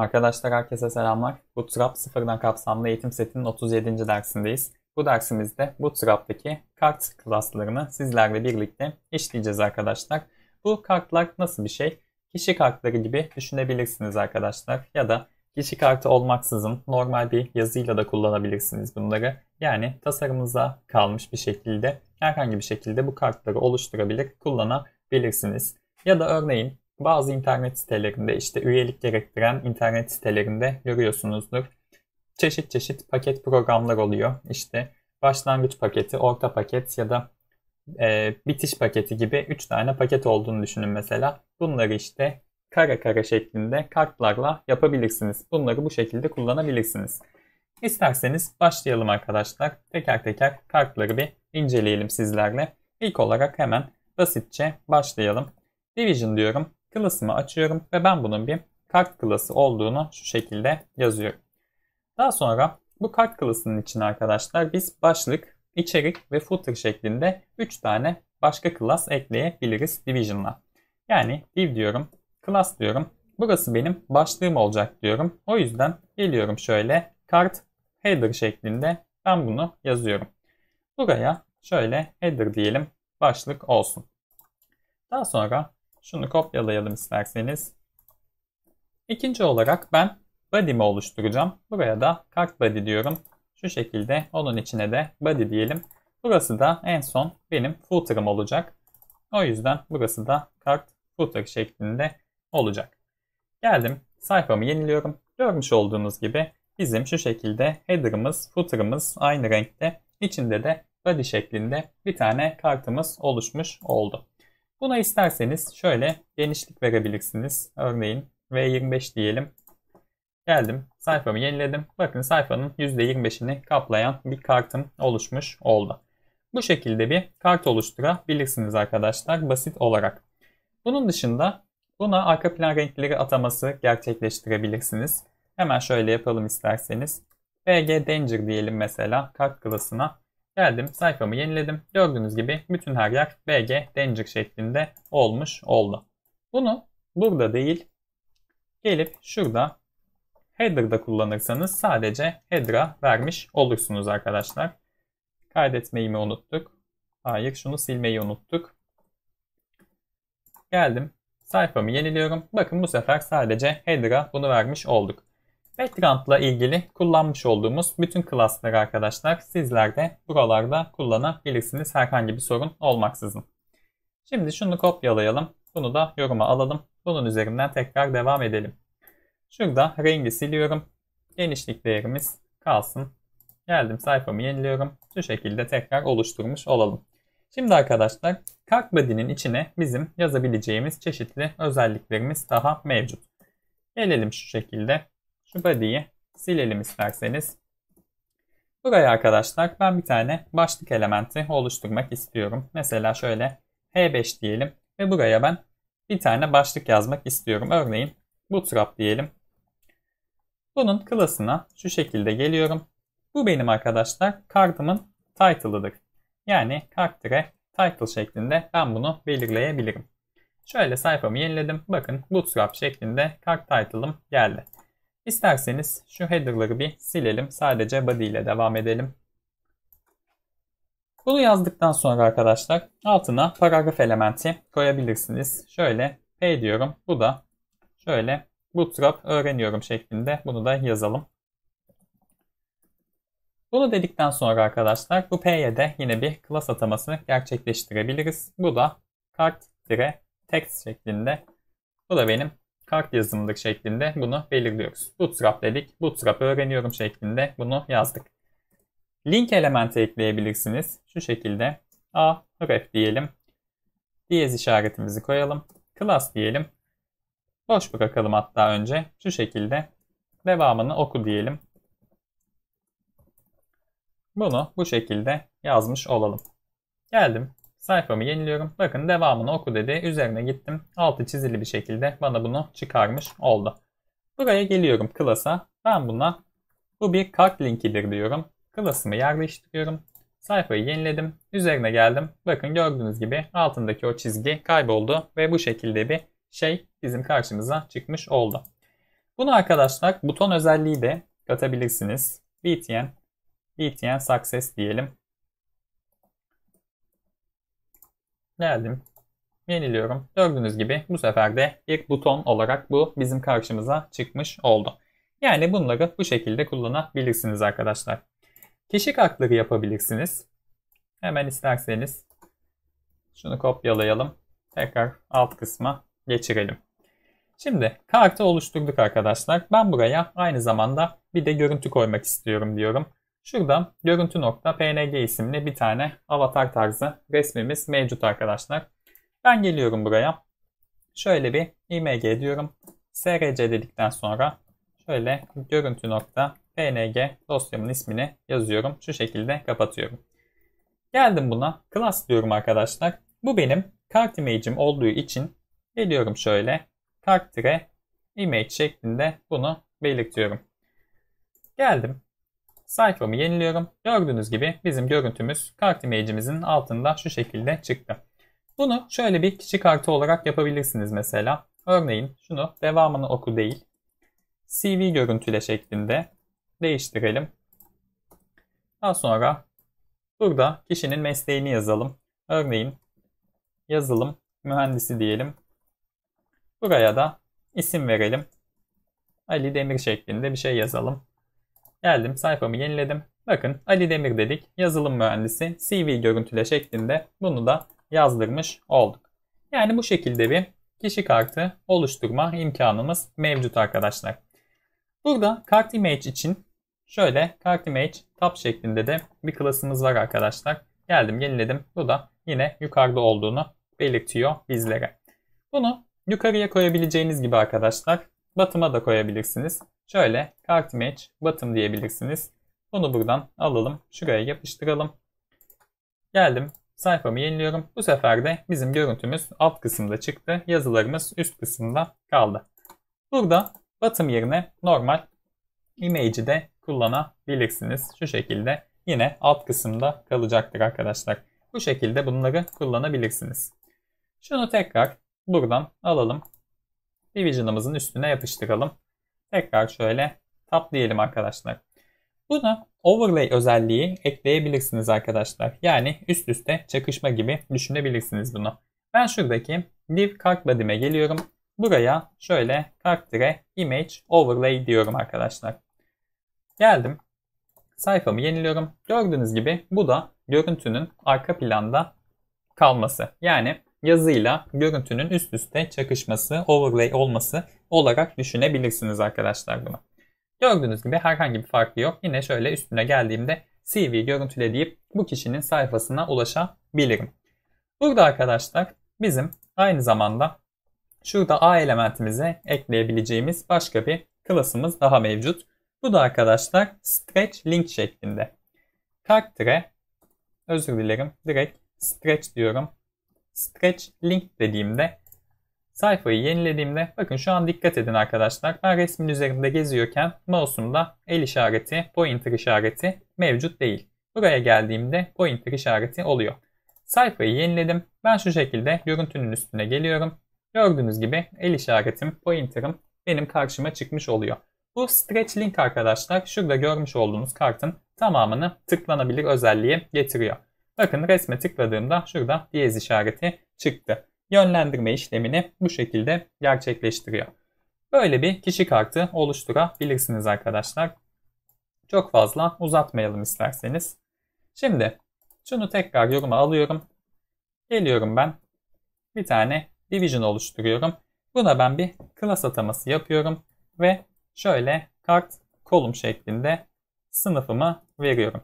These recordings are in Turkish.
Arkadaşlar herkese selamlar. Bootstrap sıfırdan kapsamlı eğitim setinin 37. dersindeyiz. Bu dersimizde Bootstrap'taki kart klaslarını sizlerle birlikte işleyeceğiz arkadaşlar. Bu kartlar nasıl bir şey? Kişi kartları gibi düşünebilirsiniz arkadaşlar. Ya da kişi kartı olmaksızın normal bir yazıyla da kullanabilirsiniz bunları. Yani tasarımınıza kalmış bir şekilde herhangi bir şekilde bu kartları oluşturabilir, kullanabilirsiniz. Ya da örneğin bazı internet sitelerinde işte üyelik gerektiren internet sitelerinde görüyorsunuzdur. Çeşit çeşit paket programlar oluyor. İşte başlangıç paketi, orta paket ya da e, bitiş paketi gibi 3 tane paket olduğunu düşünün mesela. Bunları işte kare kare şeklinde kartlarla yapabilirsiniz. Bunları bu şekilde kullanabilirsiniz. İsterseniz başlayalım arkadaşlar. Teker teker kartları bir inceleyelim sizlerle. İlk olarak hemen basitçe başlayalım. Division diyorum. Klasımı açıyorum ve ben bunun bir kart klası olduğunu şu şekilde yazıyorum. Daha sonra bu kart klasının için arkadaşlar biz başlık, içerik ve footer şeklinde 3 tane başka klas ekleyebiliriz Division'la. Yani div diyorum, klas diyorum. Burası benim başlığım olacak diyorum. O yüzden geliyorum şöyle kart header şeklinde ben bunu yazıyorum. Buraya şöyle header diyelim başlık olsun. Daha sonra şunu kopyalayalım isterseniz. İkinci olarak ben body'mi oluşturacağım. Buraya da kart body diyorum. Şu şekilde onun içine de body diyelim. Burası da en son benim footer'ım olacak. O yüzden burası da kart footer şeklinde olacak. Geldim sayfamı yeniliyorum. Görmüş olduğunuz gibi bizim şu şekilde header'ımız, footer'ımız aynı renkte. İçinde de body şeklinde bir tane kartımız oluşmuş oldu. Buna isterseniz şöyle genişlik verebilirsiniz. Örneğin V25 diyelim. Geldim. Sayfamı yeniledim. Bakın sayfanın %25'ini kaplayan bir kartım oluşmuş oldu. Bu şekilde bir kart oluşturabilirsiniz arkadaşlar basit olarak. Bunun dışında buna arka plan renkleri ataması gerçekleştirebilirsiniz. Hemen şöyle yapalım isterseniz. BG Danger diyelim mesela kart klasına. Geldim sayfamı yeniledim. Gördüğünüz gibi bütün her yer BG Danger şeklinde olmuş oldu. Bunu burada değil gelip şurada header'da kullanırsanız sadece header'a vermiş olursunuz arkadaşlar. Kaydetmeyi mi unuttuk? Hayır şunu silmeyi unuttuk. Geldim sayfamı yeniliyorum. Bakın bu sefer sadece header'a bunu vermiş olduk. Background'la ilgili kullanmış olduğumuz bütün klasları arkadaşlar sizler de buralarda kullanabilirsiniz herhangi bir sorun olmaksızın. Şimdi şunu kopyalayalım. Bunu da yoruma alalım. Bunun üzerinden tekrar devam edelim. Şurada rengi siliyorum. Genişlik değerimiz kalsın. Geldim sayfamı yeniliyorum. Şu şekilde tekrar oluşturmuş olalım. Şimdi arkadaşlar Card Body'nin içine bizim yazabileceğimiz çeşitli özelliklerimiz daha mevcut. Gelelim şu şekilde şu body'yi silelim isterseniz. Buraya arkadaşlar ben bir tane başlık elementi oluşturmak istiyorum. Mesela şöyle H5 diyelim ve buraya ben bir tane başlık yazmak istiyorum. Örneğin bootstrap diyelim. Bunun klasına şu şekilde geliyorum. Bu benim arkadaşlar kartımın title'ıdır. Yani karttire title şeklinde ben bunu belirleyebilirim. Şöyle sayfamı yeniledim. Bakın bootstrap şeklinde kart title'ım geldi. İsterseniz şu header'ları bir silelim. Sadece body ile devam edelim. Bunu yazdıktan sonra arkadaşlar altına paragraf elementi koyabilirsiniz. Şöyle P diyorum. Bu da şöyle bootstrap öğreniyorum şeklinde bunu da yazalım. Bunu dedikten sonra arkadaşlar bu P'ye de yine bir class atamasını gerçekleştirebiliriz. Bu da kart-text şeklinde. Bu da benim kart yazımlık şeklinde bunu belirliyoruz. Bootstrap dedik. Bootstrap öğreniyorum şeklinde bunu yazdık. Link elementi ekleyebilirsiniz. Şu şekilde a ref diyelim. Diyez işaretimizi koyalım. Class diyelim. Boş bırakalım hatta önce. Şu şekilde devamını oku diyelim. Bunu bu şekilde yazmış olalım. Geldim. Sayfamı yeniliyorum. Bakın devamını oku dedi. Üzerine gittim. Altı çizili bir şekilde bana bunu çıkarmış oldu. Buraya geliyorum klasa. Ben buna bu bir kart linkidir diyorum. Klasımı yerleştiriyorum. Sayfayı yeniledim. Üzerine geldim. Bakın gördüğünüz gibi altındaki o çizgi kayboldu ve bu şekilde bir şey bizim karşımıza çıkmış oldu. Bunu arkadaşlar buton özelliği de katabilirsiniz. BTN, BTN Success diyelim. Geldim. Yeniliyorum. Gördüğünüz gibi bu sefer de bir buton olarak bu bizim karşımıza çıkmış oldu. Yani bunları bu şekilde kullanabilirsiniz arkadaşlar. Kişi kartları yapabilirsiniz. Hemen isterseniz şunu kopyalayalım. Tekrar alt kısma geçirelim. Şimdi kartı oluşturduk arkadaşlar. Ben buraya aynı zamanda bir de görüntü koymak istiyorum diyorum. Şurada görüntü.png isimli bir tane avatar tarzı resmimiz mevcut arkadaşlar. Ben geliyorum buraya. Şöyle bir img diyorum. src dedikten sonra şöyle görüntü.png dosyamın ismini yazıyorum. Şu şekilde kapatıyorum. Geldim buna. Class diyorum arkadaşlar. Bu benim kart image'im olduğu için geliyorum şöyle. Kart image şeklinde bunu belirtiyorum. Geldim. Sayfamı yeniliyorum. Gördüğünüz gibi bizim görüntümüz kart image'imizin altında şu şekilde çıktı. Bunu şöyle bir kişi kartı olarak yapabilirsiniz mesela. Örneğin şunu devamını oku değil. CV görüntüle şeklinde değiştirelim. Daha sonra burada kişinin mesleğini yazalım. Örneğin yazılım mühendisi diyelim. Buraya da isim verelim. Ali Demir şeklinde bir şey yazalım. Geldim sayfamı yeniledim. Bakın Ali Demir dedik. Yazılım mühendisi CV görüntüle şeklinde bunu da yazdırmış olduk. Yani bu şekilde bir kişi kartı oluşturma imkanımız mevcut arkadaşlar. Burada kart image için şöyle kart image tab şeklinde de bir klasımız var arkadaşlar. Geldim yeniledim. Bu da yine yukarıda olduğunu belirtiyor bizlere. Bunu yukarıya koyabileceğiniz gibi arkadaşlar batıma da koyabilirsiniz. Şöyle kart match bottom diyebilirsiniz. Bunu buradan alalım. Şuraya yapıştıralım. Geldim. Sayfamı yeniliyorum. Bu sefer de bizim görüntümüz alt kısımda çıktı. Yazılarımız üst kısımda kaldı. Burada bottom yerine normal image'i de kullanabilirsiniz. Şu şekilde yine alt kısımda kalacaktır arkadaşlar. Bu şekilde bunları kullanabilirsiniz. Şunu tekrar buradan alalım. Division'ımızın üstüne yapıştıralım. Tekrar şöyle tap diyelim arkadaşlar. Buna overlay özelliği ekleyebilirsiniz arkadaşlar. Yani üst üste çakışma gibi düşünebilirsiniz bunu. Ben şuradaki div card geliyorum. Buraya şöyle karaktere image overlay diyorum arkadaşlar. Geldim. Sayfamı yeniliyorum. Gördüğünüz gibi bu da görüntünün arka planda kalması. Yani yazıyla görüntünün üst üste çakışması, overlay olması olarak düşünebilirsiniz arkadaşlar bunu. Gördüğünüz gibi herhangi bir farkı yok. Yine şöyle üstüne geldiğimde CV görüntüle deyip bu kişinin sayfasına ulaşabilirim. Burada arkadaşlar bizim aynı zamanda şurada A elementimize ekleyebileceğimiz başka bir klasımız daha mevcut. Bu da arkadaşlar stretch link şeklinde. Karaktere özür dilerim direkt stretch diyorum. Stretch link dediğimde Sayfayı yenilediğimde bakın şu an dikkat edin arkadaşlar. Ben resmin üzerinde geziyorken mouse'umda el işareti, pointer işareti mevcut değil. Buraya geldiğimde pointer işareti oluyor. Sayfayı yeniledim. Ben şu şekilde görüntünün üstüne geliyorum. Gördüğünüz gibi el işaretim, pointer'ım benim karşıma çıkmış oluyor. Bu stretch link arkadaşlar şurada görmüş olduğunuz kartın tamamını tıklanabilir özelliğe getiriyor. Bakın resme tıkladığımda şurada diyez işareti çıktı yönlendirme işlemini bu şekilde gerçekleştiriyor. Böyle bir kişi kartı oluşturabilirsiniz arkadaşlar. Çok fazla uzatmayalım isterseniz. Şimdi şunu tekrar yoruma alıyorum. Geliyorum ben. Bir tane division oluşturuyorum. Buna ben bir class ataması yapıyorum. Ve şöyle kart kolum şeklinde sınıfımı veriyorum.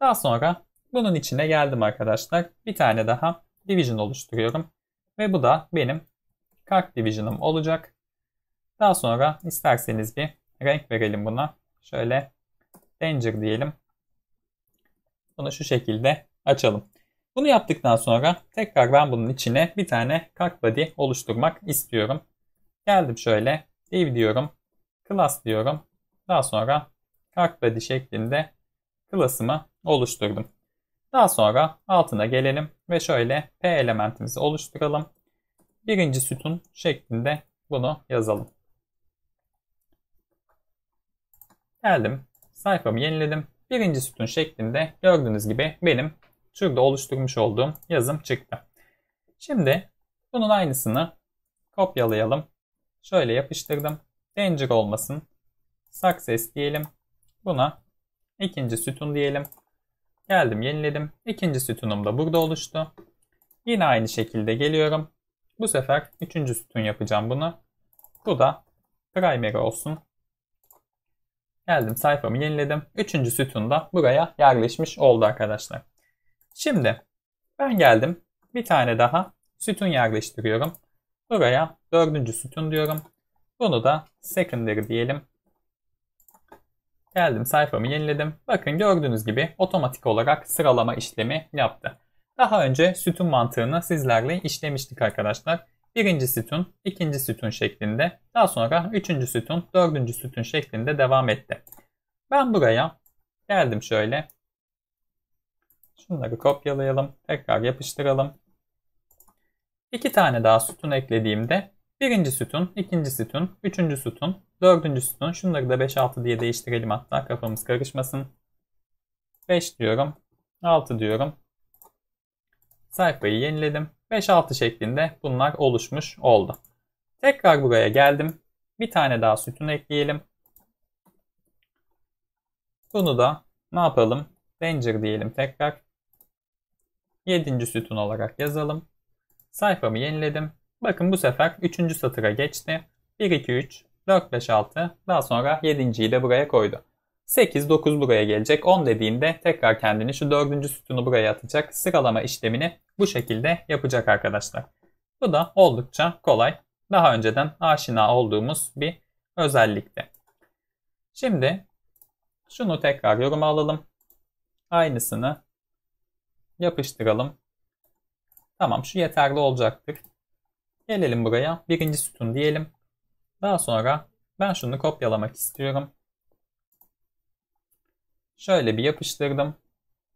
Daha sonra bunun içine geldim arkadaşlar. Bir tane daha division oluşturuyorum. Ve bu da benim Card Division'ım olacak. Daha sonra isterseniz bir renk verelim buna. Şöyle Danger diyelim. Bunu şu şekilde açalım. Bunu yaptıktan sonra tekrar ben bunun içine bir tane Card Body oluşturmak istiyorum. Geldim şöyle div diyorum. Class diyorum. Daha sonra Card Body şeklinde class'ımı oluşturdum. Daha sonra altına gelelim ve şöyle P elementimizi oluşturalım. Birinci sütun şeklinde bunu yazalım. Geldim. Sayfamı yeniledim. Birinci sütun şeklinde gördüğünüz gibi benim şurada oluşturmuş olduğum yazım çıktı. Şimdi bunun aynısını kopyalayalım. Şöyle yapıştırdım. Danger olmasın. Success diyelim. Buna ikinci sütun diyelim. Geldim yeniledim. İkinci sütunum da burada oluştu. Yine aynı şekilde geliyorum. Bu sefer üçüncü sütun yapacağım bunu. Bu da primary olsun. Geldim sayfamı yeniledim. Üçüncü sütun da buraya yerleşmiş oldu arkadaşlar. Şimdi ben geldim. Bir tane daha sütun yerleştiriyorum. Buraya dördüncü sütun diyorum. Bunu da secondary diyelim. Geldim sayfamı yeniledim. Bakın gördüğünüz gibi otomatik olarak sıralama işlemi yaptı. Daha önce sütun mantığını sizlerle işlemiştik arkadaşlar. Birinci sütun, ikinci sütun şeklinde, daha sonra üçüncü sütun, dördüncü sütun şeklinde devam etti. Ben buraya geldim şöyle. Şunları kopyalayalım, tekrar yapıştıralım. İki tane daha sütun eklediğimde Birinci sütun, ikinci sütun, üçüncü sütun, dördüncü sütun. Şunları da 5-6 diye değiştirelim hatta kafamız karışmasın. 5 diyorum, 6 diyorum. Sayfayı yeniledim. 5-6 şeklinde bunlar oluşmuş oldu. Tekrar buraya geldim. Bir tane daha sütun ekleyelim. Bunu da ne yapalım? Ranger diyelim tekrar. 7. sütun olarak yazalım. Sayfamı yeniledim. Bakın bu sefer 3. satıra geçti. 1, 2, 3, 4, 5, 6 daha sonra 7.yi de buraya koydu. 8, 9 buraya gelecek. 10 dediğinde tekrar kendini şu 4. sütunu buraya atacak. Sıralama işlemini bu şekilde yapacak arkadaşlar. Bu da oldukça kolay. Daha önceden aşina olduğumuz bir özellikti. Şimdi şunu tekrar yoruma alalım. Aynısını yapıştıralım. Tamam şu yeterli olacaktır. Gelelim buraya. Birinci sütun diyelim. Daha sonra ben şunu kopyalamak istiyorum. Şöyle bir yapıştırdım.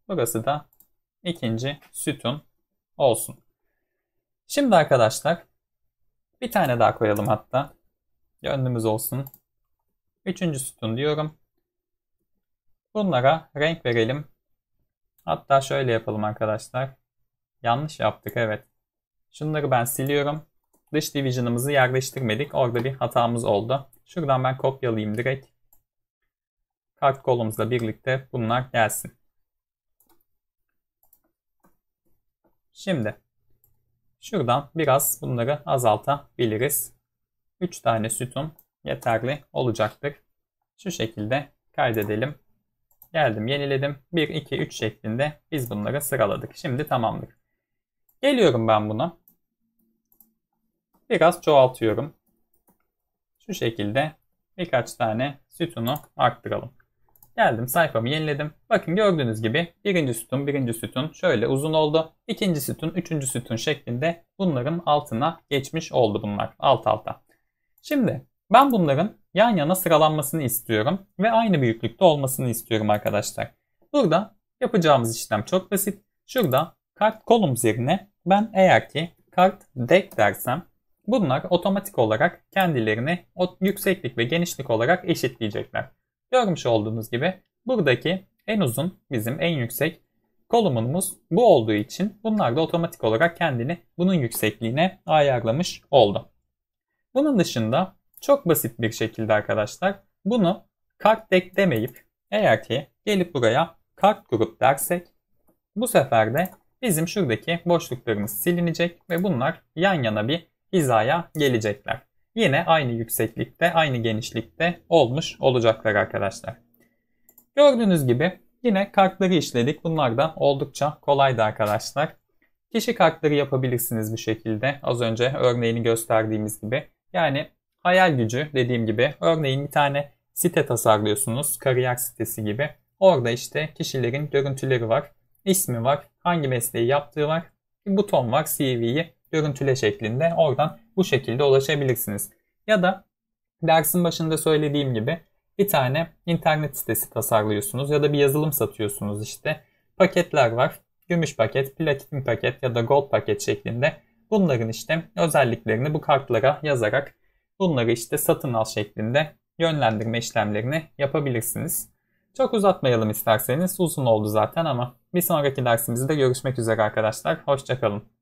Burası da ikinci sütun olsun. Şimdi arkadaşlar bir tane daha koyalım hatta. Gönlümüz olsun. Üçüncü sütun diyorum. Bunlara renk verelim. Hatta şöyle yapalım arkadaşlar. Yanlış yaptık evet. Şunları ben siliyorum dış division'ımızı yerleştirmedik. Orada bir hatamız oldu. Şuradan ben kopyalayayım direkt. Kart kolumuzla birlikte bunlar gelsin. Şimdi şuradan biraz bunları azaltabiliriz. 3 tane sütun yeterli olacaktır. Şu şekilde kaydedelim. Geldim yeniledim. 1, 2, 3 şeklinde biz bunları sıraladık. Şimdi tamamdır. Geliyorum ben buna. Biraz çoğaltıyorum. Şu şekilde birkaç tane sütunu arttıralım. Geldim sayfamı yeniledim. Bakın gördüğünüz gibi birinci sütun, birinci sütun şöyle uzun oldu. İkinci sütun, üçüncü sütun şeklinde bunların altına geçmiş oldu bunlar alt alta. Şimdi ben bunların yan yana sıralanmasını istiyorum ve aynı büyüklükte olmasını istiyorum arkadaşlar. Burada yapacağımız işlem çok basit. Şurada kart kolum üzerine ben eğer ki kart deck dersem Bunlar otomatik olarak kendilerini yükseklik ve genişlik olarak eşitleyecekler. Görmüş olduğunuz gibi buradaki en uzun bizim en yüksek kolumunumuz bu olduğu için bunlar da otomatik olarak kendini bunun yüksekliğine ayarlamış oldu. Bunun dışında çok basit bir şekilde arkadaşlar bunu kart dek demeyip eğer ki gelip buraya kart grup dersek bu sefer de bizim şuradaki boşluklarımız silinecek ve bunlar yan yana bir hizaya gelecekler. Yine aynı yükseklikte, aynı genişlikte olmuş olacaklar arkadaşlar. Gördüğünüz gibi yine kartları işledik. Bunlar da oldukça kolaydı arkadaşlar. Kişi kartları yapabilirsiniz bu şekilde. Az önce örneğini gösterdiğimiz gibi. Yani hayal gücü dediğim gibi örneğin bir tane site tasarlıyorsunuz. Kariyer sitesi gibi. Orada işte kişilerin görüntüleri var, ismi var, hangi mesleği yaptığı var, bir buton var CV'yi görüntüle şeklinde oradan bu şekilde ulaşabilirsiniz. Ya da dersin başında söylediğim gibi bir tane internet sitesi tasarlıyorsunuz ya da bir yazılım satıyorsunuz işte. Paketler var. Gümüş paket, platin paket ya da gold paket şeklinde. Bunların işte özelliklerini bu kartlara yazarak bunları işte satın al şeklinde yönlendirme işlemlerini yapabilirsiniz. Çok uzatmayalım isterseniz. Uzun oldu zaten ama bir sonraki dersimizde görüşmek üzere arkadaşlar. Hoşçakalın.